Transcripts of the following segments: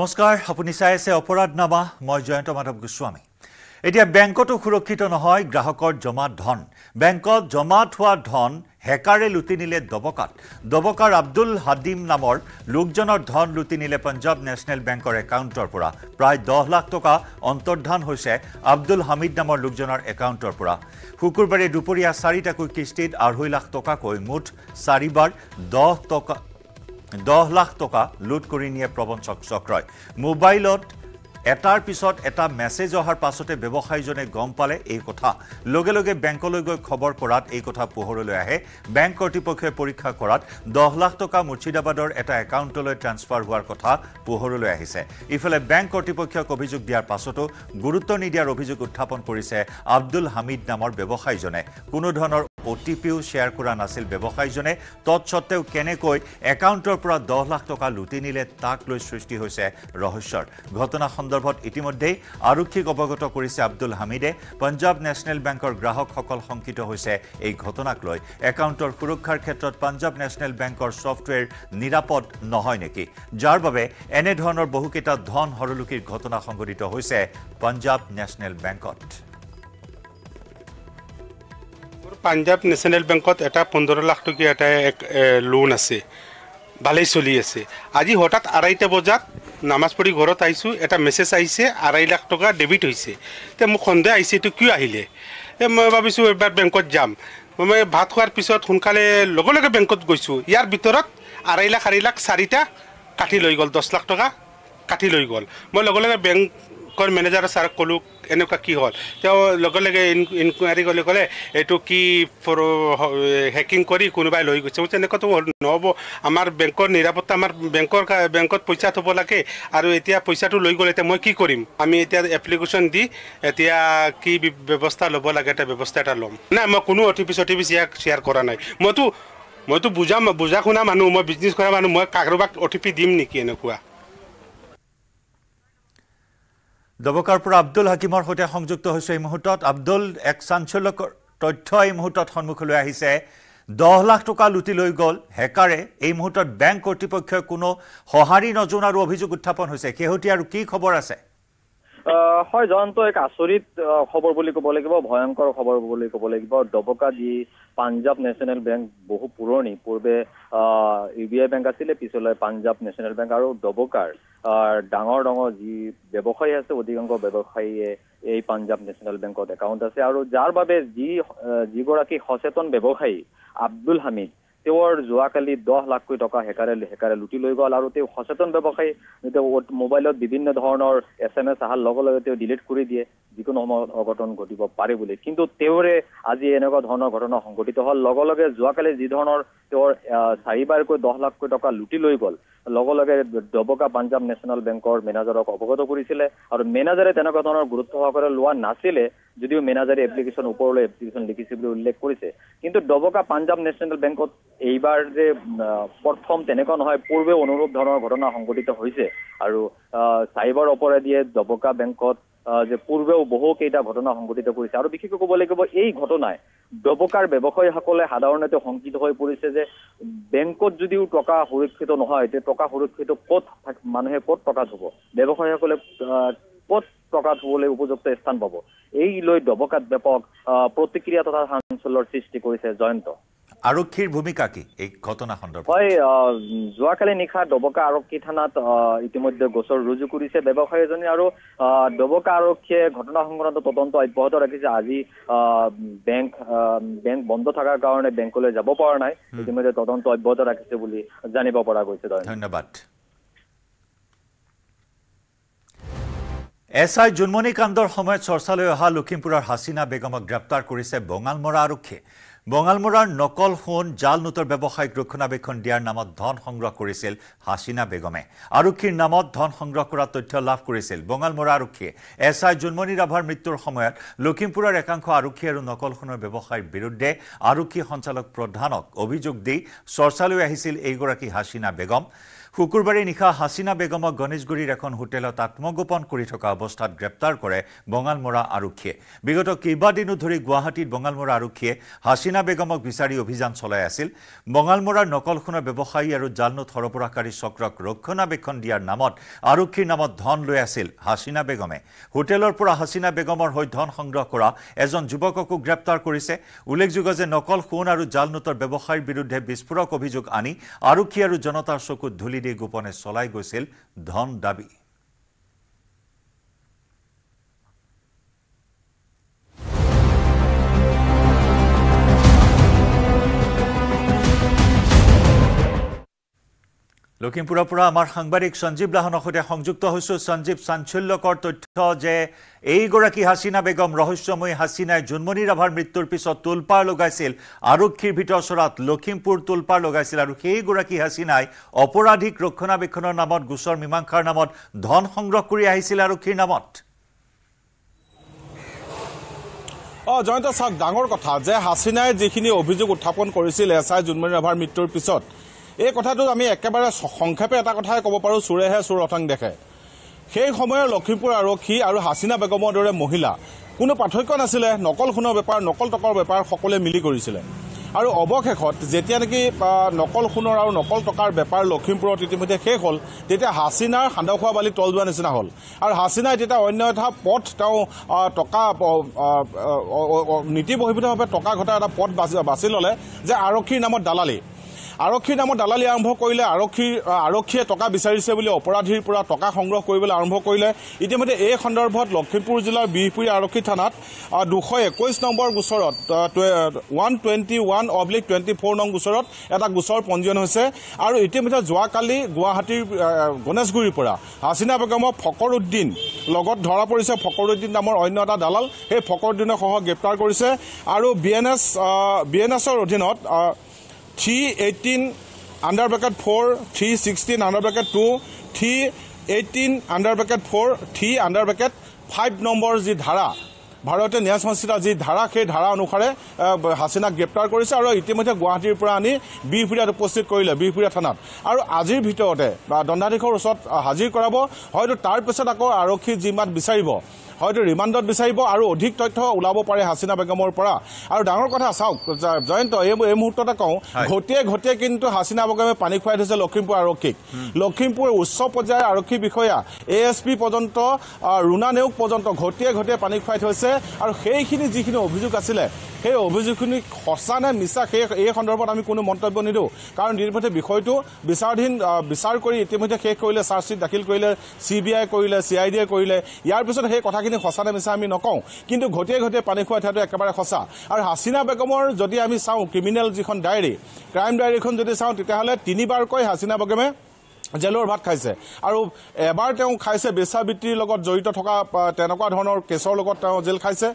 নমস্কাৰ আপুনি চাই আছে অপৰাধনামা মই জয়ন্ত মাধব গোস্বামী এতিয়া বেংকতো সুৰক্ষিত নহয় গ্ৰাহকৰ জমা ধন বেংকত জমা থোৱা ধন হেকাৰে লুটি নিলে দবকাত দবকাৰ আব্দুল হাদিম নামৰ লোকজনৰ ধন লুটি নিলে পঞ্জাব নেশ্যনেল বেংকৰ একাউণ্টৰ পৰা প্ৰায় দহ লাখ টকা অন্তৰ্ধান হৈছে আব্দুল হামিদ নামৰ লোকজনৰ একাউণ্টৰ পৰা শুকুৰবাৰে দুপৰীয়া চাৰিটাকৈ কিস্তিত আঢ়ৈ লাখ টকাকৈ মুঠ চাৰিবাৰ দহ টকা দহ লাখ টকা লুট কৰি নিয়ে প্ৰবঞ্চক চক্ৰই মোবাইলত এটাৰ পিছত এটা মেছেজ অহাৰ পাছতে ব্যৱসায়ীজনে গম পালে এই কথা লগে লগে বেংকলৈ গৈ খবৰ কৰাত এই কথা পোহৰলৈ আহে বেংক কৰ্তৃপক্ষই পৰীক্ষা কৰাত দহ লাখ টকা মুৰ্শিদাবাদৰ এটা একাউণ্টলৈ ট্ৰেঞ্চফাৰ হোৱাৰ কথা পোহৰলৈ আহিছে ইফালে বেংক কৰ্তৃপক্ষক অভিযোগ দিয়াৰ পাছতো গুৰুত্ব নিদিয়াৰ অভিযোগ উত্থাপন কৰিছে আব্দুল হামিদ নামৰ ব্যৱসায়ীজনে কোনোধৰণৰ অটিপিও শ্বেয়াৰ কৰা নাছিল ব্যৱসায়ীজনে তৎসত্ত্বেও কেনেকৈ একাউণ্টৰ পৰা দহ লাখ টকা লুটি নিলে তাক লৈ সৃষ্টি হৈছে ৰহস্যৰ ঘটনা সন্দৰ্ভত ইতিমধ্যেই আৰক্ষীক অৱগত কৰিছে আব্দুল হামিদে পঞ্জাব নেশ্যনেল বেংকৰ গ্ৰাহকসকল শংকিত হৈছে এই ঘটনাক লৈ একাউণ্টৰ সুৰক্ষাৰ ক্ষেত্ৰত পঞ্জাব নেশ্যনেল বেংকৰ ছফ্টৱেৰ নিৰাপদ নহয় নেকি যাৰ বাবে এনেধৰণৰ বহুকেইটা ধন হৰলুকিৰ ঘটনা সংঘটিত হৈছে পঞ্জাব নেশ্যনেল বেংকত পাঞ্জাব নেশ্যনেল বেংকত এটা পোন্ধৰ লাখ টকীয়া এটা এক লোন আছে ভালেই চলি আছে আজি হঠাৎ আঢ়াইটা বজাত নামাজ পঢ়ি ঘৰত আহিছোঁ এটা মেছেজ আহিছে আঢ়াই লাখ টকা ডেবিট হৈছে তে মোক সন্দেহ আহিছে এইটো কিয় আহিলে এ মই ভাবিছোঁ এবাৰ বেংকত যাম মই ভাত খোৱাৰ পিছত সোনকালে লগে লগে বেংকত গৈছোঁ ইয়াৰ ভিতৰত আঢ়াই লাখ আঢ়ৈ লাখ চাৰিটা কাটি লৈ গ'ল দহ লাখ টকা কাটি লৈ গ'ল মই লগে লগে বেংক বেংকৰ মেনেজাৰ ছাৰক ক'লোঁ এনেকুৱা কি হ'ল তেওঁ লগে লগে ইনকুৱাৰী কৰিলে ক'লে এইটো কি হেকিং কৰি কোনোবাই লৈ গৈছে মই এনেকুৱাতো নহ'ব আমাৰ বেংকৰ নিৰাপত্তা আমাৰ বেংকৰ বেংকত পইচা থ'ব লাগে আৰু এতিয়া পইচাটো লৈ গ'লে এতিয়া মই কি কৰিম আমি এতিয়া এপ্লিকেশ্যন দি এতিয়া কি ব্যৱস্থা ল'ব লাগে এটা ব্যৱস্থা এটা ল'ম নাই মই কোনো অ টি পি চটি পি ইয়াক শ্বেয়াৰ কৰা নাই মইতো মইতো বুজা বুজা শুনা মানুহ মই বিজনেছ কৰা মানুহ মই কাৰোবাক অ টি পি দিম নেকি এনেকুৱা দবকাৰ পৰা আব্দুল হাকিমৰ সৈতে সংযুক্ত হৈছোঁ এই মুহূৰ্তত আব্দুল এক চাঞ্চল্যকৰ তথ্য এই মুহূৰ্তত সন্মুখলৈ আহিছে দহ লাখ টকা লুটি লৈ গ'ল হেকাৰে এই মুহূৰ্তত বেংক কৰ্তৃপক্ষই কোনো সঁহাৰি নজনাৰো অভিযোগ উত্থাপন হৈছে শেহতীয়া আৰু কি খবৰ আছে হয় জয়ন্ত এক আচৰিত খবৰ বুলি ক'ব লাগিব ভয়ংকৰ খবৰ বুলি ক'ব লাগিব ডবকা যি পাঞ্জাৱ নেশ্যনেল বেংক বহু পুৰণি পূৰ্বে ইউ বি আই বেংক আছিলে পিছলৈ পাঞ্জাৱ নেশ্যনেল বেংক আৰু ডবকাৰ ডাঙৰ ডাঙৰ যি ব্যৱসায়ী আছে অধিকাংশ ব্যৱসায়ীয়ে এই পাঞ্জাৱ নেশ্যনেল বেংকত একাউণ্ট আছে আৰু যাৰ বাবে যি যিগৰাকী সচেতন ব্যৱসায়ী আব্দুল হামিদ তেওঁৰ যোৱাকালি দহ লাখকৈ টকা হেকাৰে হেকাৰে লুটি লৈ গ'ল আৰু তেওঁ সচেতন ব্যৱসায়ী তেওঁ মোবাইলত বিভিন্ন ধৰণৰ এছ এম এছ অহাৰ লগে লগে তেওঁ ডিলিট কৰি দিয়ে যিকোনো সময়ত অঘটন ঘটিব পাৰে বুলি কিন্তু তেওঁৰে আজি এনেকুৱা ধৰণৰ ঘটনা সংঘটিত হ'ল লগে লগে যোৱাকালি যি ধৰণৰ তেওঁৰ চাৰিবাৰকৈ দহ লাখকৈ টকা লুটি লৈ গ'ল লগে লগে ডবকা পাঞ্জাব নেশ্যনেল বেংকৰ মেনেজাৰক অৱগত কৰিছিলে আৰু মেনেজাৰে তেনেকুৱা ধৰণৰ গুৰুত্ব সহকাৰে লোৱা নাছিলে যদিও মেনেজাৰে এপ্লিকেশ্যন ওপৰলৈ এপ্লিকেশ্যন লিখিছে বুলি উল্লেখ কৰিছে কিন্তু ডবকা পাঞ্জাব নেশ্যনেল বেংকত এইবাৰ যে প্ৰথম তেনেকুৱা নহয় পূৰ্বে অনুৰূপ ধৰণৰ ঘটনা সংঘটিত হৈছে আৰু চাইবাৰ অপৰাধীয়ে ডবকা বেংকত যে পূৰ্বেও বহুকেইটা ঘটনা সংঘটিত কৰিছে আৰু বিশেষকৈ ক'ব লাগিব এই ঘটনাই ব্যৱকাৰ ব্যৱসায়ীসকলে সাধাৰণতে শংকিত হৈ পৰিছে যে বেংকত যদিও টকা সুৰক্ষিত নহয় তেতিয়া টকা সুৰক্ষিত ক'ত মানুহে ক'ত টকা থ'ব ব্যৱসায়ীসকলে ক'ত টকা থবলৈ উপযুক্ত স্থান পাব এই লৈ ডবকাত ব্যাপক প্ৰতিক্ৰিয়া তথা চাঞ্চল্যৰ সৃষ্টি কৰিছে জয়ন্ত আৰক্ষীৰ ভূমিকা কি এই ঘটনা সন্দৰ্ভত হয় যোৱাকালি নিশা ডবকা আৰক্ষী থানাত ইতিমধ্যে গোচৰ ৰুজু কৰিছে ব্যৱসায়ী এজনী আৰু ডবকা আৰক্ষীয়ে ঘটনা সংক্ৰান্ত তদন্ত অব্যাহত ৰাখিছে আজি বেংক বেংক বন্ধ থকাৰ কাৰণে বেংকলৈ যাব পৰা নাই ইতিমধ্যে তদন্ত অব্যাহত ৰাখিছে বুলি জানিব পৰা গৈছে ধন্যবাদ এছ আই জোনমণি কাণ্ডৰ সময়ত চৰ্চালৈ অহা লখিমপুৰৰ হাছিনা বেগমক গ্ৰেপ্তাৰ কৰিছে বঙালমৰা আৰক্ষীয়ে বঙালমৰাৰ নকল সোণ জাল নোটৰ ব্যৱসায়িক ৰক্ষণাবেক্ষণ দিয়াৰ নামত ধন সংগ্ৰহ কৰিছিল হাছিনা বেগমে আৰক্ষীৰ নামত ধন সংগ্ৰহ কৰা তথ্য লাভ কৰিছিল বঙালমৰা আৰক্ষীয়ে এছ আই জোনমণি ৰাভাৰ মৃত্যুৰ সময়ত লখিমপুৰৰ একাংশ আৰক্ষী আৰু নকল সোণৰ ব্যৱসায়ীৰ বিৰুদ্ধে আৰক্ষী সঞ্চালক প্ৰধানক অভিযোগ দি চৰ্চালৈ আহিছিল এইগৰাকী হাছিনা বেগম শুকুৰবাৰে নিশা হাছিনা বেগমক গণেশগুৰিৰ এখন হোটেলত আত্মগোপন কৰি থকা অৱস্থাত গ্ৰেপ্তাৰ কৰে বঙালমৰা আৰক্ষীয়ে বিগত কেইবাদিনো ধৰি গুৱাহাটীত বঙালমৰা আৰক্ষীয়ে হাছিনা বেগমক বিচাৰি অভিযান চলাই আছিল বঙালমৰাৰ নকল সোণৰ ব্যৱসায়ী আৰু জালনোট সৰবৰাহকাৰী চক্ৰক ৰক্ষণাবেক্ষণ দিয়াৰ নামত আৰক্ষীৰ নামত ধন লৈ আছিল হাছিনা বেগমে হোটেলৰ পৰা হাছিনা বেগমৰ হৈ ধন সংগ্ৰহ কৰা এজন যুৱককো গ্ৰেপ্তাৰ কৰিছে উল্লেখযোগ্য যে নকল সোণ আৰু জালনোটৰ ব্যৱসায়ীৰ বিৰুদ্ধে বিস্ফোৰক অভিযোগ আনি আৰক্ষী আৰু জনতাৰ চকুত ধূলি দি গোপনে চলাই গৈছিল ধন দাবী লখিমপুৰৰ পৰা আমাৰ সাংবাদিক সঞ্জীৱ লাহনৰ সৈতে সংযুক্ত হৈছোঁ সঞ্জীৱ চাঞ্চল্যকৰ তথ্য যে এইগৰাকী হাছিনা বেগম ৰহস্যময়ী হাছিনাই জোনমণি ৰাভাৰ মৃত্যুৰ পিছত তোলপাৰ লগাইছিল আৰক্ষীৰ ভিতৰ চৰাত লখিমপুৰ তোলপাৰ লগাইছিল আৰু সেইগৰাকী হাছিনাই অপৰাধিক ৰক্ষণাবেক্ষণৰ নামত গোচৰ মীমাংসাৰ নামত ধন সংগ্ৰহ কৰি আহিছিল আৰক্ষীৰ নামত অঁ জয়ন্ত চাওক ডাঙৰ কথা যে হাছিনাই যিখিনি অভিযোগ উত্থাপন কৰিছিল এছ আই জুনমণি ৰাভাৰ মৃত্যুৰ পিছত এই কথাটো আমি একেবাৰে সংক্ষেপে এটা কথাই ক'ব পাৰোঁ চোৰেহে চোৰ অথং দেখে সেই সময়ৰ লখিমপুৰ আৰক্ষী আৰু হাছিনা বেগমৰ দৰে মহিলা কোনো পাৰ্থক্য নাছিলে নকল সোণৰ বেপাৰ নকল টকাৰ বেপাৰ সকলোৱে মিলি কৰিছিলে আৰু অৱশেষত যেতিয়া নেকি নকল সোণৰ আৰু নকল টকাৰ বেপাৰ লখিমপুৰত ইতিমধ্যে শেষ হ'ল তেতিয়া হাছিনাৰ খোৱা বালি তল যোৱা নিচিনা হ'ল আৰু হাছিনাই তেতিয়া অন্য এটা পথ তেওঁ টকা নীতি বহিভূতভাৱে টকা ঘটাৰ এটা পথ বাছি বাছি ল'লে যে আৰক্ষীৰ নামত দালালি আৰক্ষীৰ নামত দালালি আৰম্ভ কৰিলে আৰক্ষীৰ আৰক্ষীয়ে টকা বিচাৰিছে বুলি অপৰাধীৰ পৰা টকা সংগ্ৰহ কৰিবলৈ আৰম্ভ কৰিলে ইতিমধ্যে এই সন্দৰ্ভত লখিমপুৰ জিলাৰ বিহপুৰী আৰক্ষী থানাত দুশ একৈছ নম্বৰ গোচৰত one twenty one oblique twenty four নং গোচৰত এটা গোচৰ পঞ্জীয়ন হৈছে আৰু ইতিমধ্যে যোৱাকালি গুৱাহাটীৰ গণেশগুৰিৰ পৰা হাছিনা বেগমৰ ফকৰুদ্দিন লগত ধৰা পৰিছে ফকৰুদ্দিন নামৰ অন্য এটা দালাল সেই ফকৰুদ্দিনক সহ গ্ৰেপ্তাৰ কৰিছে আৰু B N S B N এছৰ অধীনত three eighteen under bracket four three sixteen under bracket two three eighteen under bracket four three under bracket five নম্বৰ যি ধাৰা ভাৰতীয় ন্যায় সংস্থিতা যি ধাৰা সেই ধাৰা অনুসাৰে হাছিনাক গ্ৰেপ্তাৰ কৰিছে আৰু ইতিমধ্যে গুৱাহাটীৰ পৰা আনি বিহপুৰীয়াত উপস্থিত কৰিলে বিহপুৰীয়া থানাত আৰু আজিৰ ভিতৰতে দণ্ডাধীশৰ ওচৰত হাজিৰ কৰাব হয়তো তাৰ পিছত আকৌ আৰক্ষীৰ জিম্মাত বিচাৰিব হয়তো ৰিমাণ্ডত বিচাৰিব আৰু অধিক তথ্য ওলাব পাৰে হাছিনা বেগমৰ পৰা আৰু ডাঙৰ কথা চাওক জয়ন্ত এই মুহূৰ্ততে কওঁ ঘটিয়ে ঘটিয়ে কিন্তু হাছিনা বেগমে পানী খুৱাই থৈছে লখিমপুৰ আৰক্ষীক লখিমপুৰ উচ্চ পৰ্যায়ৰ আৰক্ষী বিষয়া এ এছ পি পৰ্যন্ত ৰুণা নেওগ পৰ্যন্ত ঘটিয়ে ঘটিয়ে পানী খুৱাই থৈছে আৰু সেইখিনি যিখিনি অভিযোগ আছিলে সেই অভিযোগখিনি সঁচা নে মিছা সেই এই সন্দৰ্ভত আমি কোনো মন্তব্য নিদিওঁ কাৰণ ইতিমধ্যে বিষয়টো বিচাৰাধীন বিচাৰ কৰি ইতিমধ্যে শেষ কৰিলে চাৰ্জশ্বীট দাখিল কৰিলে চি বি আই কৰিলে চি আই ডি ডিয়ে কৰিলে ইয়াৰ পিছত সেই কথাখিনি কথাখিনি সঁচা নে মিছা আমি নকওঁ কিন্তু ঘটিয়ে ঘটিয়ে পানী খোৱা থোৱাটো একেবাৰে সঁচা আৰু হাছিনা বেগমৰ যদি আমি চাওঁ ক্ৰিমিনেল যিখন ডায়েৰী ক্ৰাইম ডায়েৰীখন যদি চাওঁ তেতিয়াহ'লে তিনিবাৰকৈ হাছিনা বেগমে জেলৰ ভাত খাইছে আৰু এবাৰ তেওঁ খাইছে বেচাবৃত্তিৰ লগত জড়িত থকা তেনেকুৱা ধৰণৰ কেছৰ লগত তেওঁ জেল খাইছে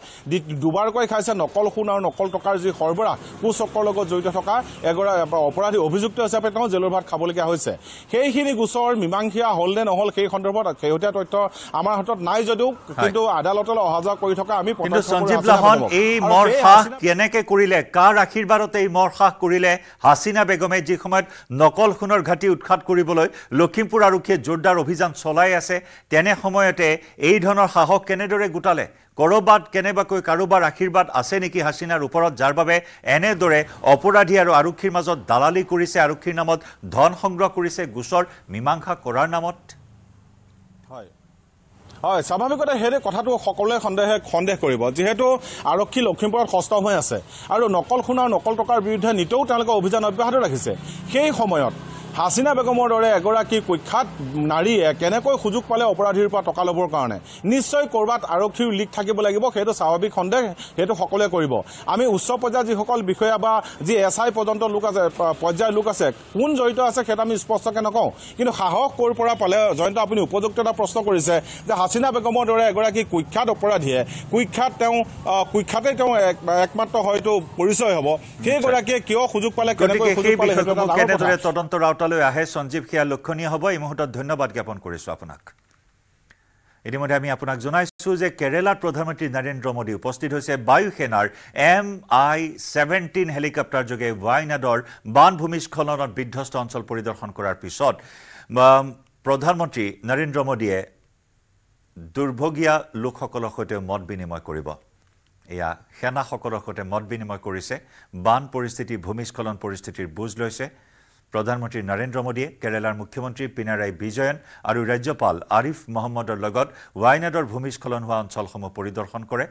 দুবাৰকৈ খাইছে নকল সোণ আৰু নকল টকাৰ যি সৰবৰাহ কুচক্ৰৰ লগত জড়িত থকা এগৰাকী অপৰাধী অভিযুক্ত হিচাপে তেওঁ জেলৰ ভাত খাবলগীয়া হৈছে সেইখিনি গোচৰ মীমাংসীয়া নে নহ'ল সেই সন্দৰ্ভত শেহতীয়া তথ্য আমাৰ হাতত নাই যদিও কিন্তু আদালতলৈ অহা যোৱা কৰি থকা আমি সঞ্জীৱ লাহন এই মৰসাহ কেনেকৈ কৰিলে কাৰ আশীৰ্বাদতে এই মৰসাহ কৰিলে হাছিনা বেগমে যি সময়ত নকল সোণৰ ঘাটি উৎখাত কৰিবলৈ লখিমপুৰ আৰক্ষীয়ে জোৰদাৰ অভিযান চলাই আছে তেনে সময়তে এই ধৰণৰ সাহস কেনেদৰে গোটালে ক'ৰবাত কেনেবাকৈ কাৰোবাৰ আশীৰ্বাদ আছে নেকি হাছিনাৰ ওপৰত যাৰ বাবে এনেদৰে অপৰাধী আৰু আৰক্ষীৰ মাজত দালালি কৰিছে আৰক্ষীৰ নামত ধন সংগ্ৰহ কৰিছে গোচৰ মীমাংসা কৰাৰ নামত হয় স্বাভাৱিকতে সেই কথাটো সকলোৱে সন্দেহে সন্দেহ কৰিব যিহেতু আৰক্ষী লখিমপুৰত সস্ত হৈ আছে আৰু নকল সোণ নকল টকাৰ বিৰুদ্ধে নিতৌ তেওঁলোকে অভিযান অব্যাহত ৰাখিছে সেই সময়ত হাছিনা বেগমৰ দৰে এগৰাকী কুখ্যাত নাৰীয়ে কেনেকৈ সুযোগ পালে অপৰাধীৰ পৰা টকা ল'বৰ কাৰণে নিশ্চয় ক'ৰবাত আৰক্ষীৰ লিক থাকিব লাগিব সেইটো স্বাভাৱিক সন্দেহ সেইটো সকলোৱে কৰিব আমি উচ্চ পৰ্যায়ৰ যিসকল বিষয়া বা যি এছ আই পৰ্যন্ত লোক আছে পৰ্যায়ৰ লোক আছে কোন জড়িত আছে সেইটো আমি স্পষ্টকৈ নকওঁ কিন্তু সাহস ক'ৰ পৰা পালে জয়ন্ত আপুনি উপযুক্ত এটা প্ৰশ্ন কৰিছে যে হাছিনা বেগমৰ দৰে এগৰাকী কুখ্যাত অপৰাধীয়ে কুখ্যাত তেওঁ কুখ্যাতে তেওঁ একমাত্ৰ হয়তো পৰিচয় হ'ব সেইগৰাকীয়ে কিয় সুযোগ পালে কেনেকৈ সুযোগ পালে তদন্তৰ আওতাত হাতলৈ আহে সঞ্জীৱ সেয়া লক্ষণীয় হ'ব এই মুহূৰ্তত ধন্যবাদ জ্ঞাপন কৰিছোঁ আপোনাক ইতিমধ্যে আমি আপোনাক জনাইছোঁ যে কেৰেলাত প্ৰধানমন্ত্ৰী নৰেন্দ্ৰ মোদী উপস্থিত হৈছে বায়ু সেনাৰ এম আই ছেভেণ্টিন হেলিকপ্টাৰযোগে ৱাইনাডৰ বান ভূমিস্খলনত বিধ্বস্ত অঞ্চল পৰিদৰ্শন কৰাৰ পিছত প্ৰধানমন্ত্ৰী নৰেন্দ্ৰ মোদীয়ে দুৰ্ভগীয়া লোকসকলৰ সৈতে মত বিনিময় কৰিব এয়া সেনাসকলৰ সৈতে মত বিনিময় কৰিছে বান পৰিস্থিতি ভূমিস্খলন পৰিস্থিতিৰ বুজ লৈছে প্ৰধানমন্ত্ৰী নৰেন্দ্ৰ মোদীয়ে কেৰালাৰ মুখ্যমন্ত্ৰী পিনাৰাই বিজয়ন আৰু ৰাজ্যপাল আৰিফ মহম্মদৰ লগত ৱাইনাডৰ ভূমিস্খলন হোৱা অঞ্চলসমূহ পৰিদৰ্শন কৰে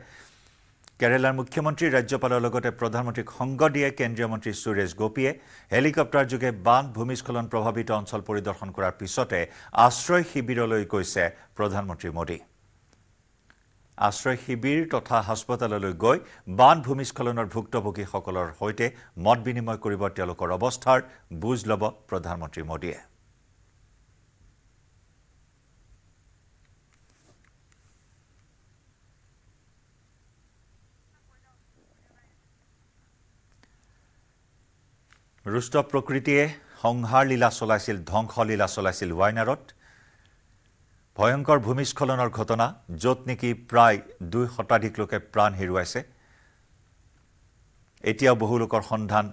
কেৰালাৰ মুখ্যমন্ত্ৰী ৰাজ্যপালৰ লগতে প্ৰধানমন্ত্ৰীক সংগ দিয়ে কেন্দ্ৰীয় মন্ত্ৰী সুৰেশ গোপীয়ে হেলিকপ্টাৰ যোগে বান ভূমিস্খলন প্ৰভাৱিত অঞ্চল পৰিদৰ্শন কৰাৰ পিছতে আশ্ৰয় শিবিৰলৈ গৈছে প্ৰধানমন্ত্ৰী মোদী আশ্ৰয় শিবিৰ তথা হাস্পতাললৈ গৈ বান ভূমিস্খলনৰ ভুক্তভোগীসকলৰ সৈতে মত বিনিময় কৰিব তেওঁলোকৰ অৱস্থাৰ বুজ ল'ব প্ৰধানমন্ত্ৰী মোদীয়ে ৰুষ্ট প্ৰকৃতিয়ে সংহাৰ লীলা চলাইছিল ধ্বংসলীলা চলাইছিল ৱাইনাৰত ভয়ংকৰ ভূমিস্খলনৰ ঘটনা য'ত নেকি প্ৰায় দুই শতাধিক লোকে প্ৰাণ হেৰুৱাইছে এতিয়াও বহু লোকৰ সন্ধান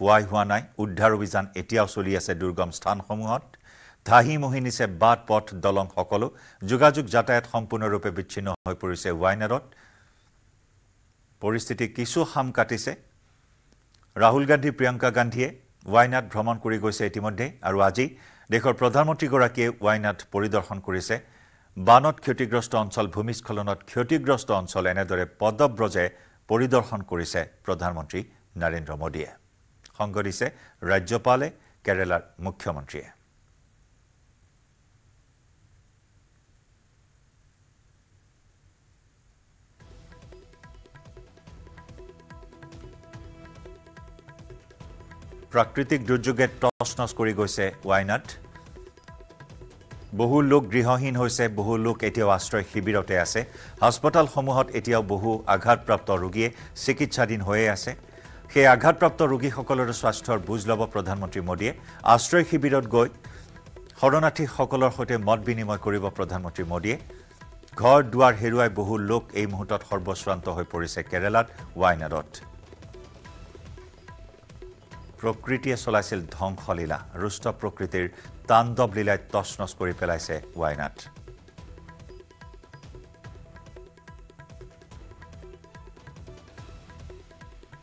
পোৱাই হোৱা নাই উদ্ধাৰ অভিযান এতিয়াও চলি আছে দুৰ্গম স্থানসমূহত ধাহি মহিনিছে বাট পথ দলং সকলো যোগাযোগ যাতায়াত সম্পূৰ্ণৰূপে বিচ্ছিন্ন হৈ পৰিছে ৱাইনাৰত পৰিস্থিতি কিছু সাম কাটিছে ৰাহুল গান্ধী প্ৰিয়ংকা গান্ধীয়ে ৱাইনাড ভ্ৰমণ কৰি গৈছে ইতিমধ্যে আৰু আজি দেশৰ প্ৰধানমন্ত্ৰীগৰাকীয়ে ৱাইনাত পৰিদৰ্শন কৰিছে বানত ক্ষতিগ্ৰস্ত অঞ্চল ভূমিস্খলনত ক্ষতিগ্ৰস্ত অঞ্চল এনেদৰে পদব্ৰজে পৰিদৰ্শন কৰিছে প্ৰধানমন্ত্ৰী নৰেন্দ্ৰ মোদীয়ে সংগ দিছে ৰাজ্যপালে কেৰালাৰ মুখ্যমন্ত্ৰীয়ে প্ৰাকৃতিক দুৰ্যোগে প্ৰশ্ন কৰি গৈছে ৱাইনাট বহু লোক গৃহহীন হৈছে বহু লোক এতিয়াও আশ্ৰয় শিবিৰতে আছে হাস্পতালসমূহত এতিয়াও বহু আঘাতপ্ৰাপ্ত ৰোগীয়ে চিকিৎসাধীন হৈয়ে আছে সেই আঘাতপ্ৰাপ্ত ৰোগীসকলৰ স্বাস্থ্যৰ বুজ ল'ব প্ৰধানমন্ত্ৰী মোদীয়ে আশ্ৰয় শিবিৰত গৈ শৰণাৰ্থীসকলৰ সৈতে মত বিনিময় কৰিব প্ৰধানমন্ত্ৰী মোদীয়ে ঘৰ দুৱাৰ হেৰুৱাই বহু লোক এই মুহূৰ্তত সৰ্বস্বান্ত হৈ পৰিছে কেৰেলাত ৱাইনাডত প্ৰকৃতিয়ে চলাইছিল ধ্বংসলীলা ৰুষ্ট প্ৰকৃতিৰ তাণ্ডৱ লীলাই তছনছ কৰি পেলাইছে ৱাইনাট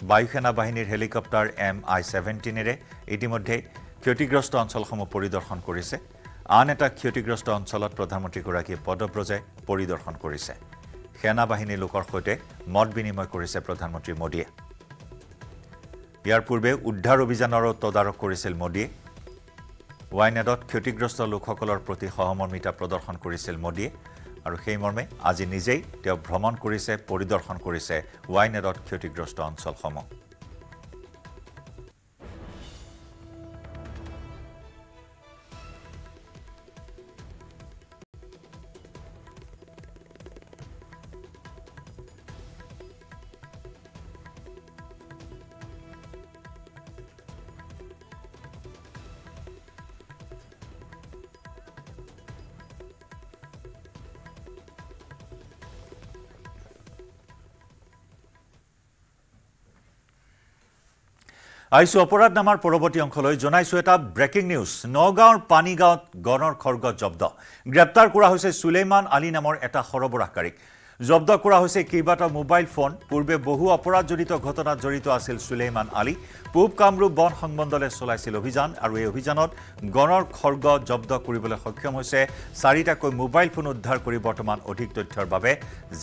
বায়ুসেনা বাহিনীৰ হেলিকপ্টাৰ এম আই ছেভেণ্টিনেৰে ইতিমধ্যে ক্ষতিগ্ৰস্ত অঞ্চলসমূহ পৰিদৰ্শন কৰিছে আন এটা ক্ষতিগ্ৰস্ত অঞ্চলত প্ৰধানমন্ত্ৰীগৰাকীয়ে পদব্ৰজে পৰিদৰ্শন কৰিছে সেনাবাহিনীৰ লোকৰ সৈতে মত বিনিময় কৰিছে প্ৰধানমন্ত্ৰী মোদীয়ে ইয়াৰ পূৰ্বে উদ্ধাৰ অভিযানৰো তদাৰক কৰিছিল মোদীয়ে ৱাইনেডত ক্ষতিগ্ৰস্ত লোকসকলৰ প্ৰতি সহমৰ্মিতা প্ৰদৰ্শন কৰিছিল মোদীয়ে আৰু সেইমৰ্মে আজি নিজেই তেওঁ ভ্ৰমণ কৰিছে পৰিদৰ্শন কৰিছে ৱাইনেডত ক্ষতিগ্ৰস্ত অঞ্চলসমূহ আইছো অপৰাধ নামাৰ পৰবৰ্তী অংশলৈ জনাইছো এটা ব্ৰেকিং নিউজ নগাঁওৰ পানীগাঁওত গণৰ খৰ্গ জব্দ গ্ৰেপ্তাৰ কৰা হৈছে সুলেমান আলী নামৰ এটা সৰবৰাহকাৰীক জব্দ কৰা হৈছে কেইবাটাও মোবাইল ফোন পূৰ্বে বহু অপৰাধজনিত ঘটনা জড়িত আছিল সুলেমান আলী পূব কামৰূপ বন সংমণ্ডলে চলাইছিল অভিযান আৰু এই অভিযানত গণৰ খৰ্গ জব্দ কৰিবলৈ সক্ষম হয়েছে চাৰিটাক মোবাইল ফোন উদ্ধাৰ কৰি বৰ্তমান অধিক তথ্যৰ বাবে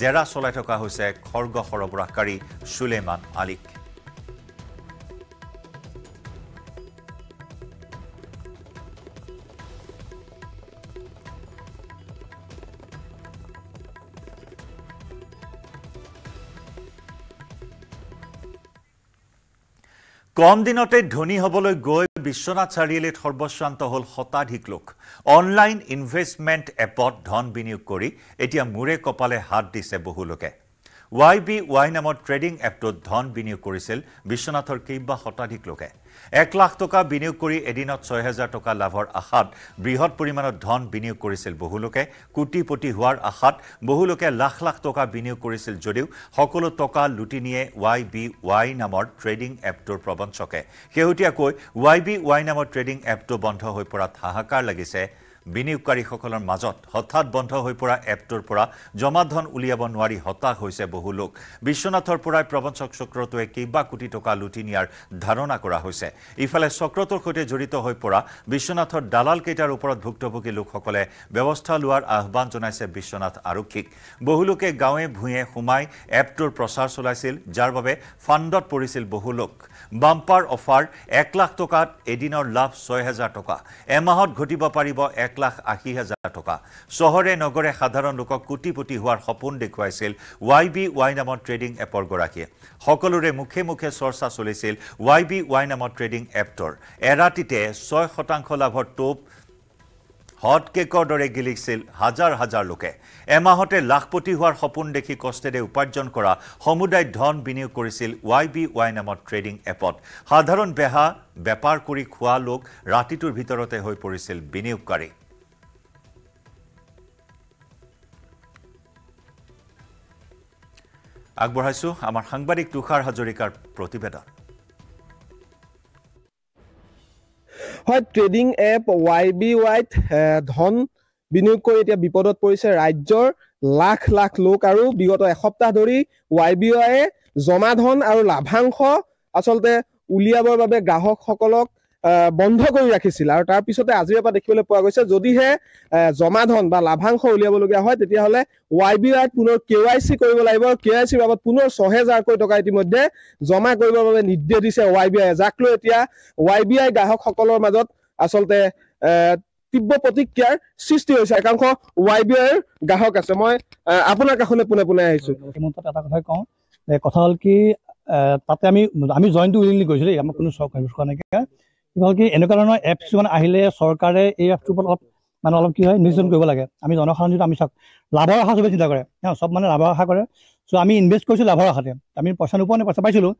জেৰা চলাই থকা হৈছে খৰ্গ সৰবৰাহকাৰী সুলেমান আলীক কম দিনতে ধনী হবলৈ গৈ বিশ্বনাথ চাৰিআলিত সৰ্বস্বান্ত হ'ল শতাধিক লোক অনলাইন ইনভেষ্টমেণ্ট এপত ধন বিনিয়োগ কৰি এতিয়া মূৰে কপালে হাত দিছে বহুলোকে ওয়াই বি ওয়াই নামৰ ট্ৰেডিং এপটোত ধন বিনিয়োগ কৰিছিল বিশ্বনাথৰ কেইবা শতাধিক লোকে এক লাখ টকা বিনিয়োগ কৰি এদিনত ছয় হেজাৰ টকা লাভৰ আশাত বৃহৎ পৰিমাণত ধন বিনিয়োগ কৰিছিল বহুলোকে কোটিপতি হোৱাৰ আশাত বহুলোকে লাখ লাখ টকা বিনিয়োগ কৰিছিল যদিও সকলো টকা লুটি নিয়ে ৱাই বি ৱাই নামৰ ট্ৰেডিং এপটোৰ প্ৰবঞ্চকে শেহতীয়াকৈ ৱাই বি ৱাই নামৰ ট্ৰেডিং এপটো বন্ধ হৈ পৰাত হাহাকাৰ লাগিছে বিনিয়োগকাৰীসকলৰ মাজত হঠাৎ বন্ধ হৈ পৰা এপটোৰ পৰা জমা ধন উলিয়াব নোৱাৰি হতাশ হৈছে বহু লোক বিশ্বনাথৰ পৰাই প্ৰবঞ্চক চক্ৰটোৱে কেইবা কোটি টকা লুটি নিয়াৰ ধাৰণা কৰা হৈছে ইফালে চক্ৰটোৰ সৈতে জড়িত হৈ পৰা বিশ্বনাথৰ দালালকেইটাৰ ওপৰত ভুক্তভোগী লোকসকলে ব্যৱস্থা লোৱাৰ আহ্বান জনাইছে বিশ্বনাথ আৰক্ষীক বহুলোকে গাঁৱে ভূঞে সোমাই এপটোৰ প্ৰচাৰ চলাইছিল যাৰ বাবে ফাণ্ডত পৰিছিল বহু লোক বাম্পাৰ অফাৰ এক লাখ টকাত এদিনৰ লাভ ছয় হেজাৰ টকা এমাহত ঘটিব পাৰিব এক লাখ আশী হেজাৰ টকা চহৰে নগৰে সাধাৰণ লোকক কোটি পুতি হোৱাৰ সপোন দেখুৱাইছিল ৱাই বি ৱাই নামৰ ট্ৰেডিং এপৰ গৰাকীয়ে সকলোৰে মুখে মুখে চৰ্চা চলিছিল ৱাই বি ৱাই নামৰ ট্ৰেডিং এপটোৰ এৰাতিতে ছয় শতাংশ লাভৰ টোপ হটকেকৰ দৰে গিলিছিল হাজাৰ হাজাৰ লোকে এমাহতে লাখপতি হোৱাৰ সপোন দেখি কষ্টেৰে উপাৰ্জন কৰা সমুদায় ধন বিনিয়োগ কৰিছিল ৱাই বি ৱাই নামৰ ট্ৰেডিং এপত সাধাৰণ বেহা বেপাৰ কৰি খোৱা লোক ৰাতিটোৰ ভিতৰতে হৈ পৰিছিল বিনিয়োগকাৰী আগবঢ়াইছোঁ আমাৰ সাংবাদিক তুষাৰ হাজৰিকাৰ প্ৰতিবেদন হয় ট্ৰেডিং এপ ৱাই বি ৱাইত ধন বিনিয়োগ কৰি এতিয়া বিপদত পৰিছে ৰাজ্যৰ লাখ লাখ লোক আৰু বিগত এসপ্তাহ ধৰি ৱাই বি ৱাইয়ে জমা ধন আৰু লাভাংশ আচলতে উলিয়াবৰ বাবে গ্ৰাহকসকলক বন্ধ কৰি ৰাখিছিল আৰু তাৰ পিছতে আজিৰে পৰা দেখিবলৈ পোৱা গৈছে যদিহে জমা ধন বা লাভাংশ উলিয়াবলগীয়া হয় তেতিয়াহ'লে ৱাই বি আৰ পুনৰ কে ৱাই চি কৰিব লাগিব কে ৱাই চিৰ বাবদ পুনৰ ছহেজাৰকৈ টকা ইতিমধ্যে জমা কৰিবৰ বাবে নিৰ্দেশ দিছে ৱাই বি আই যাক লৈ এতিয়া ৱাই বি আই গ্ৰাহকসকলৰ মাজত আচলতে তীব্ৰ প্ৰতিক্ৰিয়াৰ সৃষ্টি হৈছে একাংশ ৱাই বি আইৰ গ্ৰাহক আছে মই আপোনাৰ কাষলৈ পোনে পোনে আহিছো এটা কথা কওঁ কথা হ'ল কি তাতে আমি আমি জইনটো উইলিংলি কৰিছোঁ দেই আমাৰ কোনো চখ হেৰি নাইকিয়া হ'ল কি এনেকুৱা ধৰণৰ এপছ কিছুমান আহিলে চৰকাৰে এই এপছটোৰ ওপৰত অলপ মানে অলপ কি হয় নিয়োজন কৰিব লাগে আমি জনসাধাৰণ যিটো আমি চাওক লাভৰ আশা চবেই চিন্তা কৰে হা চব মানে লাভৰ আশা কৰে চ' আমি ইনভেষ্ট কৰিছোঁ লাভৰ আশাতে আমি পইচা নোপোৱা নাই পইচা পাইছিলোঁ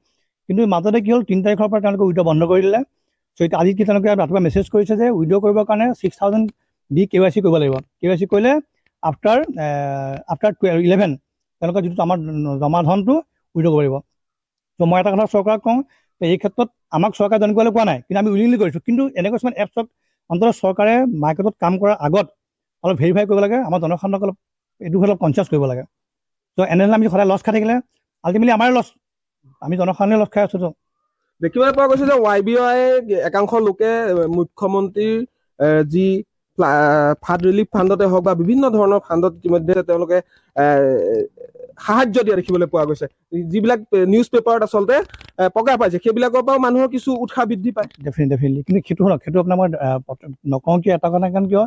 কিন্তু মাজতে কি হ'ল তিনি তাৰিখৰ পৰা তেওঁলোকে উইড্ৰ বন্ধ কৰি দিলে চ' এতিয়া আজি কি তেওঁলোকে ৰাতিপুৱা মেছেজ কৰিছে যে উইড্ৰ কৰিবৰ কাৰণে ছিক্স থাউজেণ্ড বি কে ৱাই চি কৰিব লাগিব কে ৱাই চি কৰিলে আফটাৰ আফটাৰ টুৱেলভ ইলেভেন তেওঁলোকে যিটো আমাৰ জমা ধনটো উইড্ৰ কৰিব চ' মই এটা কথা চৰকাৰক কওঁ এই ক্ষেত্ৰত আমাক চৰকাৰে জনকোৱালৈ কোৱা নাই কিন্তু আমি উইলিংলি কৰিছোঁ কিন্তু এনেকুৱা কিছুমান এপছক অন্তত চৰকাৰে মাৰ্কেটত কাম কৰাৰ আগত অলপ ভেৰিফাই কৰিব লাগে আমাৰ জনসাধাৰণক অলপ এইটো অলপ কনচিয়াছ কৰিব লাগে তো এনেধৰণে আমি সদায় লছ খাই থাকিলে আল্টিমেটলি আমাৰ লছ আমি জনসাধাৰণে লছ খাই আছোতো দেখিবলৈ পোৱা গৈছে যে ৱাই বি আই একাংশ লোকে মুখ্যমন্ত্ৰীৰ যি ফাণ্ড ৰিলিফ ফাণ্ডতে হওক বা বিভিন্ন ধৰণৰ ফাণ্ডত ইতিমধ্যে তেওঁলোকে সাহায্য দিয়া দেখিবলৈ পোৱা গৈছে যিবিলাক নিউজ পেপাৰত আচলতে প্ৰকাশ পাইছে সেইবিলাকৰ পৰাও মানুহৰ কিছু উৎসাহ বৃদ্ধি পায় ডেফিনেটলি কিন্তু সেইটো শুনক সেইটো আপোনাৰ মই নকওঁ কিয় এটা কথা কাৰণ কিয়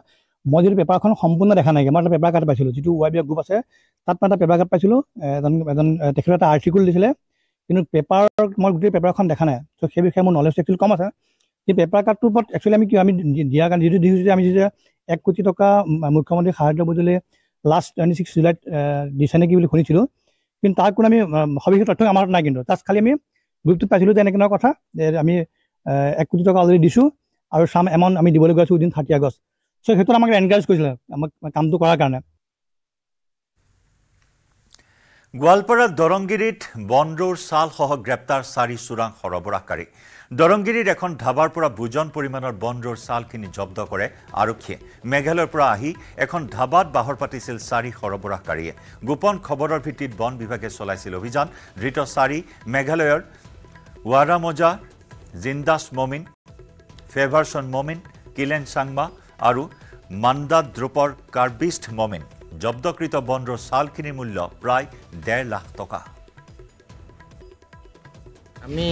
মই যিটো পেপাৰখন সম্পূৰ্ণ দেখা নাই মই এটা পেপাৰ কাৰ্ড পাইছিলোঁ যিটো ৱাই বি গ্ৰুপ আছে তাত মই এটা পেপাৰ কাৰ্ড পাইছিলোঁ এজন এজন তেখেতৰ এটা আৰ্টিকল দিছিলে কিন্তু পেপাৰ মই গোটেই পেপাৰখন দেখা নাই চ' সেই বিষয়ে মোৰ নলেজ একচুৱেলি কম আছে সেই পেপাৰ কাৰ্ডটোৰ ওপৰত একচুৱেলি আমি কি আমি দিয়া কাৰণে যিটো দিছোঁ যে আমি যেতিয়া এক কোটি টকা মুখ্যমন্ত্ৰী সাহাৰ্য বুজিলে লাষ্ট টুৱেণ্টি ছিক্স জুলাইত দিছে নেকি বুলি শুনিছিলোঁ কিন্তু তাৰ কোনো আমি সবিশেষ তথ্য আমাৰ নাই কিন্তু তাত খালি আমি গ্ৰুপটোত পাইছিলোঁ যে এনেকুৱা কথা যে আমি এক কোটি টকা অলৰেডি দিছোঁ আৰু চাম এমাউণ্ট আমি দিবলৈ গৈ উইডিন থাৰ্টি আগষ্ট চ' সেইটো আমাক এনকাৰেজ কৰিছিলে আমাক কামটো কৰাৰ কাৰণে গোৱালপাৰাৰ দৰংগিৰিত বন্দৰ চালসহ গ্ৰেপ্তাৰ চাৰি চোৰাং সৰবৰাহকাৰী দৰংগিৰিৰ এখন ধাবাৰ পৰা বুজন পৰিমাণৰ বন্দৰ চালখিনি জব্দ কৰে আৰক্ষীয়ে মেঘালয়ৰ পৰা আহি এখন ধাবাত বাহৰ পাতিছিল চাৰি সৰবৰাহকাৰীয়ে গোপন খবৰৰ ভিত্তিত বন বিভাগে চলাইছিল অভিযান ধৃত চাৰি মেঘালয়ৰ ৱাৰামজা জিন্দাছ মমিন ফেভাৰছন মমিন কিলেন চাংমা আৰু মান্দাদ্ৰুপৰ কাৰ্বিষ্ট মমিন জব্দকৃত বন্দৰ চালখিনিৰ মূল্য প্ৰায় ডেৰ লাখ টকা আমি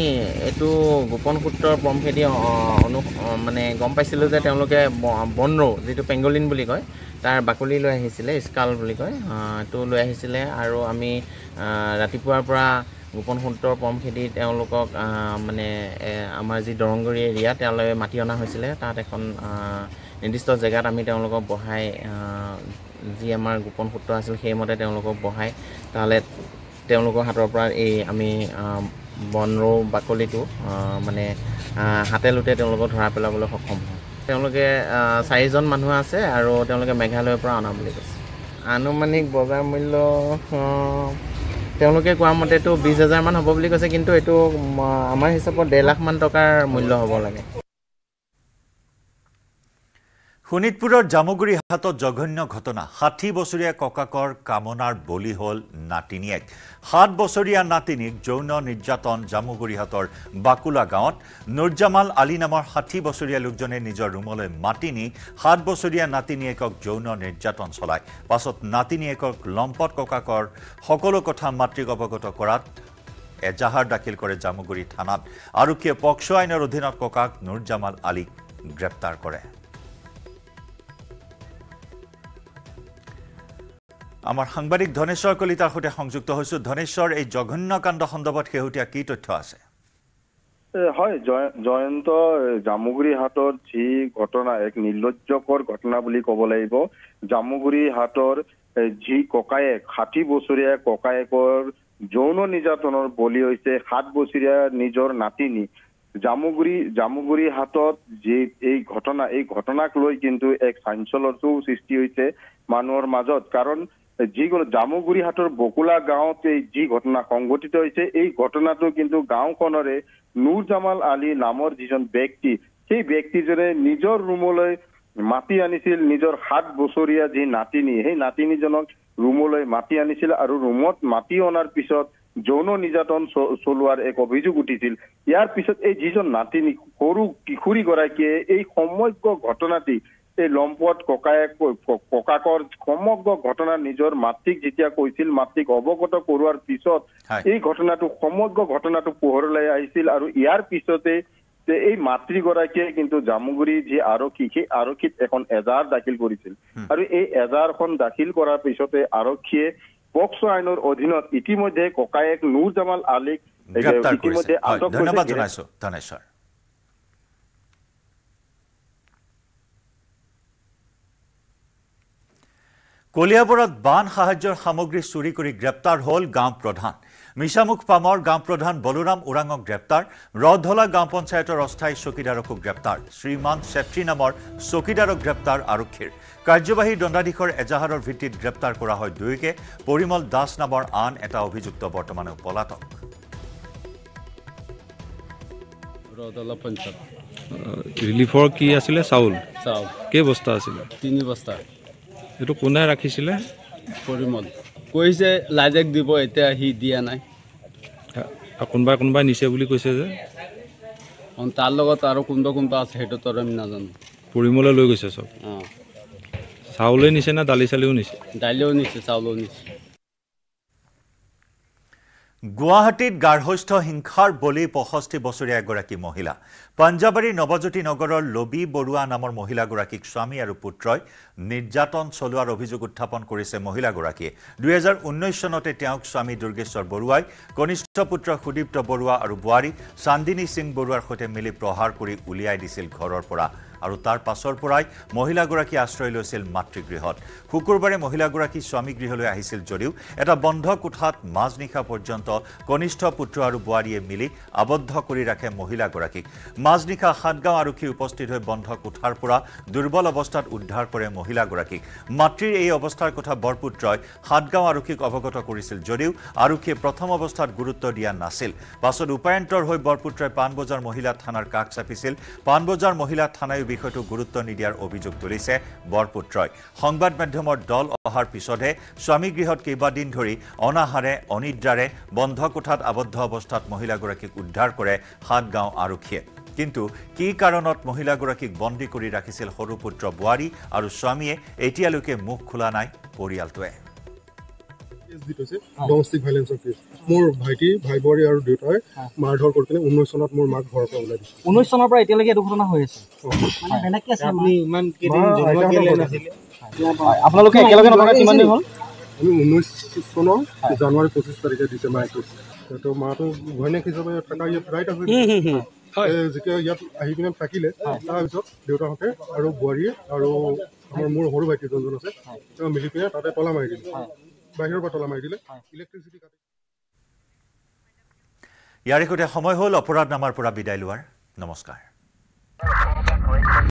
এইটো গোপন সূত্ৰৰ পম খেদি অনু মানে গম পাইছিলোঁ যে তেওঁলোকে বনৰ যিটো পেংগলিন বুলি কয় তাৰ বাকলি লৈ আহিছিলে স্কাল বুলি কয় এইটো লৈ আহিছিলে আৰু আমি ৰাতিপুৱাৰ পৰা গোপন সূত্ৰৰ খেদি তেওঁলোকক মানে আমাৰ যি দৰংগুৰি এৰিয়া তেওঁলোকে মাতি অনা হৈছিলে তাত এখন নিৰ্দিষ্ট জেগাত আমি তেওঁলোকক বহাই যি আমাৰ গোপন সূত্ৰ আছিল সেইমতে তেওঁলোকক বহাই তালৈ তেওঁলোকৰ হাতৰ পৰা এই আমি বনৰৌ বাকলিটো মানে হাতে লোটে তেওঁলোকক ধৰা পেলাবলৈ সক্ষম হয় তেওঁলোকে চাৰিজন মানুহ আছে আৰু তেওঁলোকে মেঘালয়ৰ পৰা অনা বুলি কৈছে আনুমানিক বজাৰ মূল্য তেওঁলোকে কোৱা মতেতো বিছ হেজাৰমান হ'ব বুলি কৈছে কিন্তু এইটো আমাৰ হিচাপত ডেৰ লাখমান টকাৰ মূল্য হ'ব লাগে শোণিতপুৰৰ জামুগুৰি হাতত জঘন্য ঘটনা ষাঠি বছৰীয়া ককাকৰ কামনাৰ বলি হ'ল নাতিনীয়েক সাত বছৰীয়া নাতিনীক যৌন নিৰ্যাতন জামুগুৰি হাতৰ বাকুলা গাঁৱত নুৰজামাল আলী নামৰ ষাঠি বছৰীয়া লোকজনে নিজৰ ৰুমলৈ মাতি নি সাত বছৰীয়া নাতিনীয়েকক যৌন নিৰ্যাতন চলায় পাছত নাতিনীয়েকক লম্পট ককাকৰ সকলো কথা মাতৃক অৱগত কৰাত এজাহাৰ দাখিল কৰে জামুগুৰি থানাত আৰক্ষীয়ে পক্সো আইনৰ অধীনত ককাক নুৰজামাল আলীক গ্ৰেপ্তাৰ কৰে আমাৰ সাংবাদিক ধনেশ্বৰ কলিতাৰ সৈতে সংযুক্ত হৈছো ধনেশ্বৰ এই জঘন্য কাণ্ড সন্দৰ্ভত শেহতীয়া কি তথ্য আছে হয় জয়ন্ত জামুগুৰি হাটত যি ঘটনা এক নিৰ্লজ্জকৰ ঘটনা বুলি কব লাগিব জামুগুৰি হাটৰ যি ককায়েক ষাঠি বছৰীয়া ককায়েকৰ যৌন নিৰ্যাতনৰ বলি হৈছে সাত বছৰীয়া নিজৰ নাতিনী জামুগুৰি জামুগুৰি হাটত যি এই ঘটনা এই ঘটনাক লৈ কিন্তু এক চাঞ্চলতো সৃষ্টি হৈছে মানুহৰ মাজত কাৰণ যিগুলো জামুগুৰিহাটৰ বকুলা গাঁৱতে যি ঘটনা সংঘটিত হৈছে এই ঘটনাটো কিন্তু গাঁওখনৰে নূৰ জামাল আলী নামৰ যিজন ব্যক্তি সেই ব্যক্তিজনে নিজৰ ৰুমলৈ মাতি আনিছিল নিজৰ সাত বছৰীয়া যি নাতিনী সেই নাতিনীজনক ৰুমলৈ মাতি আনিছিল আৰু ৰুমত মাতি অনাৰ পিছত যৌন নিৰ্যাতন চলোৱাৰ এক অভিযোগ উঠিছিল ইয়াৰ পিছত এই যিজন নাতিনী সৰু কিশোৰীগৰাকীয়ে এই সম্ভ্য ঘটনাটি এই লম্পত ককায়ে ককাকৰ সমগ্ৰ ঘটনা নিজৰ মাতৃক যেতিয়া কৈছিল মাতৃক অৱগত কৰোৱাৰ পিছত এই ঘটনাটো সমগ্ৰ ঘটনাটো পোহৰলৈ আহিছিল আৰু ইয়াৰ পিছতে যে এই মাতৃগৰাকীয়ে কিন্তু জামুগুৰি যি আৰক্ষী সেই আৰক্ষীত এখন এজাহাৰ দাখিল কৰিছিল আৰু এই এজাহাৰখন দাখিল কৰাৰ পিছতে আৰক্ষীয়ে পক্সো আইনৰ অধীনত ইতিমধ্যে ককায়েক নুৰ জামাল আলীক ইতিমধ্যে আটক ধন্যবাদ জনাইছো কলিয়াবৰত বান সাহায্যৰ সামগ্ৰী চুৰি কৰি গ্ৰেপ্তাৰ হ'ল গাঁও প্ৰধান মিছামুখ পামৰ গাঁও প্ৰধান বলোৰাম ওৰাঙক গ্ৰেপ্তাৰ ৰদধলা গাঁও পঞ্চায়তৰ অস্থায়ী চকীদাৰকো গ্ৰেপ্তাৰ শ্ৰীমান ছেত্ৰী নামৰ চকীদাৰক গ্ৰেপ্তাৰ আৰক্ষীৰ কাৰ্যবাহী দণ্ডাধীশৰ এজাহাৰৰ ভিত্তিত গ্ৰেপ্তাৰ কৰা হয় দুয়োকে পৰিমল দাস নামৰ আন এটা অভিযুক্ত বৰ্তমানেও পলাতক ৰিলিফৰ কি আছিলে চাউল কেই আছিলে তিনি বস্তা এইটো কোনে ৰাখিছিলে পৰিমল কৈছে লাজেক দিব এতিয়া সি দিয়া নাই কোনোবাই কোনোবাই নিছে বুলি কৈছে যে অঁ তাৰ লগত আৰু কোনোবা কোনোবা আছে সেইটো তাৰ আমি নাজানো পৰিমলে লৈ গৈছে চব অঁ চাউলেই নিছে না দালি চালিও নিছে দালিও নিছে চাউলো নিছে গুৱাহাটীত গাৰ্হস্থ হিংসাৰ বলি পঁষষ্ঠি বছৰীয়া এগৰাকী মহিলা পাঞ্জাবাৰীৰ নৱজ্যোতি নগৰৰ লবি বৰুৱা নামৰ মহিলাগৰাকীক স্বামী আৰু পুত্ৰই নিৰ্যাতন চলোৱাৰ অভিযোগ উত্থাপন কৰিছে মহিলাগৰাকীয়ে দুহেজাৰ ঊনৈছ চনতে তেওঁক স্বামী দুৰ্গেশ্বৰ বৰুৱাই কনিষ্ঠ পুত্ৰ সুদীপ্ত বৰুৱা আৰু বোৱাৰী চান্দিনী সিং বৰুৱাৰ সৈতে মিলি প্ৰহাৰ কৰি উলিয়াই দিছিল ঘৰৰ পৰা আৰু তাৰ পাছৰ পৰাই মহিলাগৰাকী আশ্ৰয় লৈছিল মাতৃগৃহত শুকুৰবাৰে মহিলাগৰাকী স্বামী গৃহলৈ আহিছিল যদিও এটা বন্ধ কোঠাত মাজনিশা পৰ্যন্ত কনিষ্ঠ পুত্ৰ আৰু বোৱাৰীয়ে মিলি আবদ্ধ কৰি ৰাখে মহিলাগৰাকীক মাজনিশা সাতগাঁও আৰক্ষী উপস্থিত হৈ বন্ধ কোঠাৰ পৰা দুৰ্বল অৱস্থাত উদ্ধাৰ কৰে মহিলাগৰাকীক মাতৃৰ এই অৱস্থাৰ কথা বৰপুত্ৰই সাতগাঁও আৰক্ষীক অৱগত কৰিছিল যদিও আৰক্ষীয়ে প্ৰথম অৱস্থাত গুৰুত্ব দিয়া নাছিল পাছত উপায়ন্তৰ হৈ বৰপুত্ৰই পাণবজাৰ মহিলা থানাৰ কাষ চাপিছিল পাণবজাৰ মহিলা থানায়ো বিষয়টো গুৰুত্ব নিদিয়াৰ অভিযোগ তুলিছে বৰপুত্ৰই সংবাদ মাধ্যমৰ দল অহাৰ পিছতে স্বামীগৃহত কেইবাদিন ধৰি অনাহাৰে অনিদ্ৰাৰে বন্ধ কোঠাত আবদ্ধ অৱস্থাত মহিলাগৰাকীক উদ্ধাৰ কৰে সাতগাঁও আৰক্ষীয়ে কিন্তু কি কাৰণত মহিলাগৰাকীক বন্দী কৰি ৰাখিছিল সৰু পুত্ৰ বোৱাৰী আৰু স্বামীয়ে এতিয়ালৈকে মুখ খোলা নাই পৰিয়ালটোৱে ডমেষ্টিক ভাইলেঞ্চৰ কেছ মোৰ ভাইটি ভাই বোৱাৰী আৰু দেউতাই মাৰধৰ কৰি পিনে ঊনৈছ চনত মোৰ মাক ঘৰৰ পৰা ওলাই দিছে ঊনৈছ চনৰ পৰা এতিয়ালৈকে এইটো ঘটনা হৈ আছে আপোনালোকে একেলগে আমি ঊনৈছ চনৰ জানুৱাৰী পঁচিছ তাৰিখে দিছে মাইকো তো মাটো ঘৈণীয়েক হিচাপে ফ্ৰাইট আছে যেতিয়া ইয়াত আহি পিনে থাকিলে তাৰপিছত দেউতাহঁতে আৰু বোৱাৰীয়ে আৰু আমাৰ মোৰ সৰু ভাইটি যোনজন আছে তেওঁ মিলি পিনে তাতে পলা মাৰি দিলে বাহিৰৰ ইয়াৰে সৈতে সময় হ'ল অপৰাধ নামাৰ পৰা বিদায় লোৱাৰ নমস্কাৰ